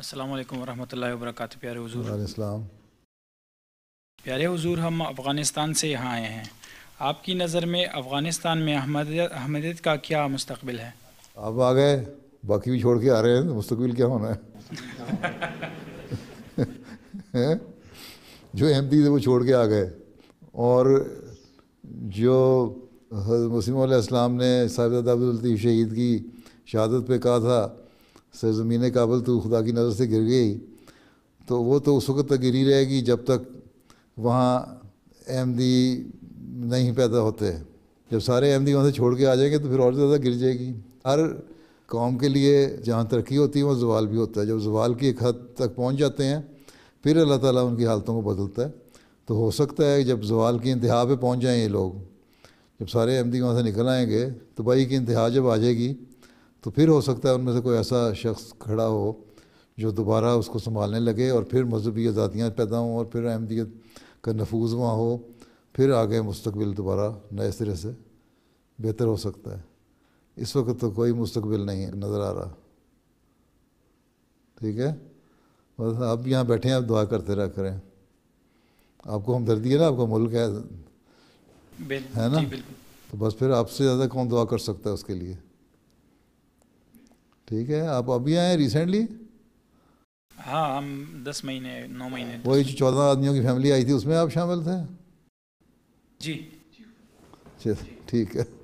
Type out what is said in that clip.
अस्सलाम वरह वरहमतुल्लाहि व प्यारे हुजूर प्यारे हुजूर हम अफ़गानिस्तान से यहाँ आए हैं आपकी नज़र में अफ़गानिस्तान में अहमदियत का क्या मुस्तबिल है अब आ गए बाकी भी छोड़ के आ रहे हैं तो मुस्तबिल क्या होना है जो अहमदी थे वो छोड़ के आ गए और जो मसीम ने साहिबजादा अब्दुलतीफ़ शहीद की शहादत पे कहा था सरजमीन काबल तो खुदा की नज़र से गिर गई तो वो तो उस वक्त तक गिरी रहेगी जब तक वहाँ अहमदी नहीं पैदा होते जब सारे अहमदी वहाँ से छोड़ के आ जाएंगे तो फिर और ज़्यादा गिर जाएगी हर कौम के लिए जहाँ तरक्की होती है वहाँ जवाल भी होता है जब जवाल की एक हद तक पहुँच जाते हैं फिर अल्लाह ताला उनकी हालतों को बदलता है तो हो सकता है जब जवाल की इंतहा पर पहुँच जाएँ ये लोग जब सारे अहमदी वहाँ से निकल आएंगे तो भाई की इंतहा जब आ जाएगी तो फिर हो सकता है उनमें से कोई ऐसा शख्स खड़ा हो जो दोबारा उसको संभालने लगे और फिर मजहबी आज़ादियाँ पैदा हों और फिर अहमदियत का नफूज वहाँ हो फिर आगे मुस्तबिल दोबारा नए सिरे से बेहतर हो सकता है इस वक्त तो कोई मुस्तबिल नहीं नज़र आ रहा ठीक है बस आप यहाँ बैठे हैं आप दुआ करते रह करें आपको हमदर्दी है ना आपका मुल्क है है ना तो बस फिर आपसे ज़्यादा कौन दुआ कर सकता है उसके लिए ठीक है आप अभी आए रिसेंटली हाँ हम दस महीने नौ महीने वही चौदह आदमियों की फैमिली आई थी उसमें आप शामिल थे जी ठीक है